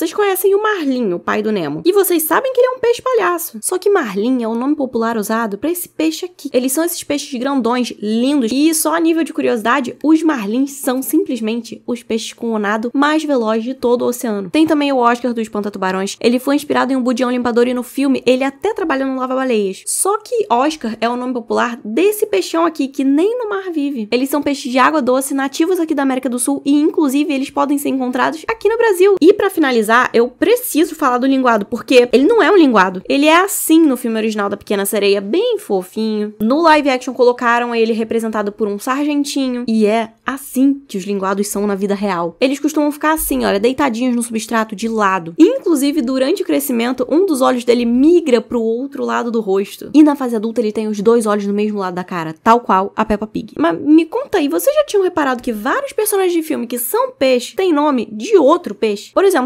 Vocês conhecem o Marlin, o pai do Nemo. E vocês sabem que ele é um peixe palhaço. Só que Marlin é o nome popular usado para esse peixe aqui. Eles são esses peixes grandões, lindos. E só a nível de curiosidade, os Marlins são simplesmente os peixes com o nado mais veloz de todo o oceano. Tem também o Oscar do Espanta-Tubarões. Ele foi inspirado em um budião limpador e no filme ele até trabalha no lava-baleias. Só que Oscar é o nome popular desse peixão aqui que nem no mar vive. Eles são peixes de água doce nativos aqui da América do Sul e inclusive eles podem ser encontrados aqui no Brasil. E para finalizar finalizar, eu preciso falar do linguado, porque ele não é um linguado. Ele é assim no filme original da Pequena Sereia, bem fofinho. No live action colocaram ele representado por um sargentinho, e é assim que os linguados são na vida real. Eles costumam ficar assim, olha, deitadinhos no substrato de lado. Inclusive, durante o crescimento, um dos olhos dele migra pro outro lado do rosto. E na fase adulta, ele tem os dois olhos no mesmo lado da cara, tal qual a Peppa Pig. Mas me conta aí, vocês já tinham reparado que vários personagens de filme que são peixe têm nome de outro peixe? Por exemplo,